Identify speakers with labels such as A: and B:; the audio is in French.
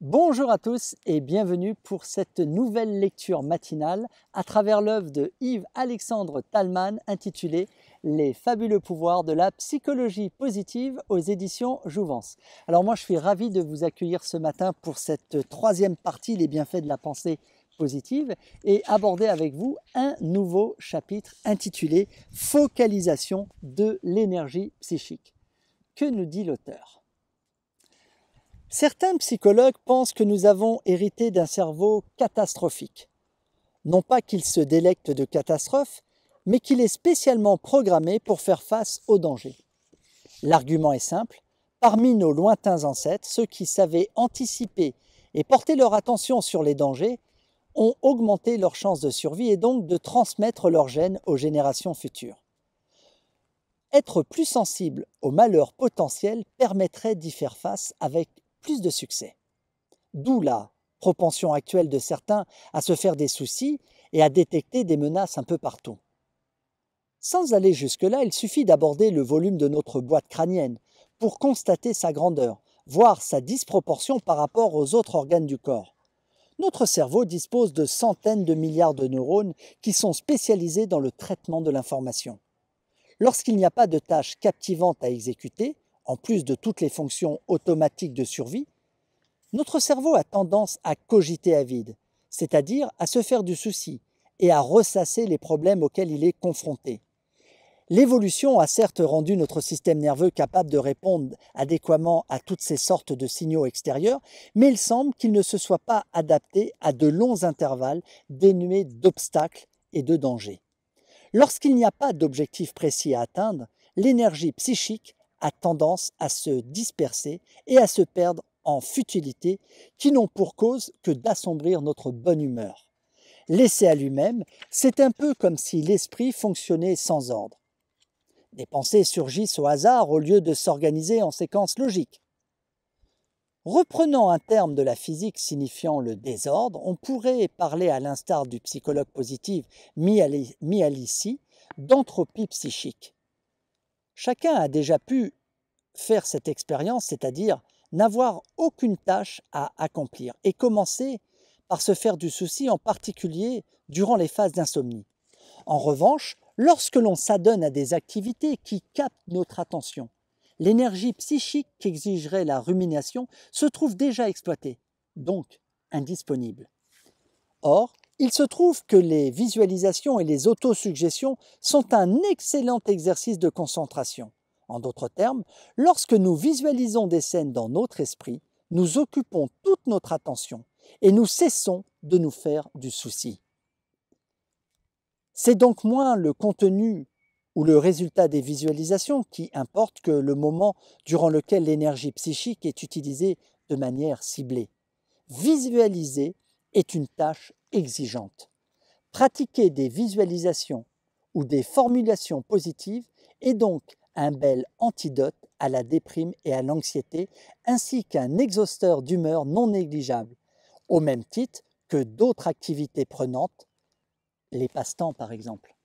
A: Bonjour à tous et bienvenue pour cette nouvelle lecture matinale à travers l'œuvre de Yves-Alexandre Talman intitulée Les fabuleux pouvoirs de la psychologie positive aux éditions Jouvence. Alors moi je suis ravi de vous accueillir ce matin pour cette troisième partie, les bienfaits de la pensée et aborder avec vous un nouveau chapitre intitulé Focalisation de l'énergie psychique. Que nous dit l'auteur Certains psychologues pensent que nous avons hérité d'un cerveau catastrophique. Non pas qu'il se délecte de catastrophes, mais qu'il est spécialement programmé pour faire face aux dangers. L'argument est simple. Parmi nos lointains ancêtres, ceux qui savaient anticiper et porter leur attention sur les dangers ont augmenté leurs chances de survie et donc de transmettre leurs gènes aux générations futures. Être plus sensible aux malheurs potentiels permettrait d'y faire face avec plus de succès. D'où la propension actuelle de certains à se faire des soucis et à détecter des menaces un peu partout. Sans aller jusque-là, il suffit d'aborder le volume de notre boîte crânienne pour constater sa grandeur, voire sa disproportion par rapport aux autres organes du corps. Notre cerveau dispose de centaines de milliards de neurones qui sont spécialisés dans le traitement de l'information. Lorsqu'il n'y a pas de tâche captivante à exécuter, en plus de toutes les fonctions automatiques de survie, notre cerveau a tendance à cogiter à vide, c'est-à-dire à se faire du souci et à ressasser les problèmes auxquels il est confronté. L'évolution a certes rendu notre système nerveux capable de répondre adéquatement à toutes ces sortes de signaux extérieurs, mais il semble qu'il ne se soit pas adapté à de longs intervalles dénués d'obstacles et de dangers. Lorsqu'il n'y a pas d'objectif précis à atteindre, l'énergie psychique a tendance à se disperser et à se perdre en futilités qui n'ont pour cause que d'assombrir notre bonne humeur. Laissé à lui-même, c'est un peu comme si l'esprit fonctionnait sans ordre. Des pensées surgissent au hasard au lieu de s'organiser en séquence logique. Reprenant un terme de la physique signifiant le désordre, on pourrait parler à l'instar du psychologue positif Mialici d'entropie psychique. Chacun a déjà pu faire cette expérience, c'est-à-dire n'avoir aucune tâche à accomplir et commencer par se faire du souci en particulier durant les phases d'insomnie. En revanche, Lorsque l'on s'adonne à des activités qui captent notre attention, l'énergie psychique qu'exigerait la rumination se trouve déjà exploitée, donc indisponible. Or, il se trouve que les visualisations et les autosuggestions sont un excellent exercice de concentration. En d'autres termes, lorsque nous visualisons des scènes dans notre esprit, nous occupons toute notre attention et nous cessons de nous faire du souci. C'est donc moins le contenu ou le résultat des visualisations qui importe que le moment durant lequel l'énergie psychique est utilisée de manière ciblée. Visualiser est une tâche exigeante. Pratiquer des visualisations ou des formulations positives est donc un bel antidote à la déprime et à l'anxiété, ainsi qu'un exhausteur d'humeur non négligeable, au même titre que d'autres activités prenantes les passe-temps par exemple.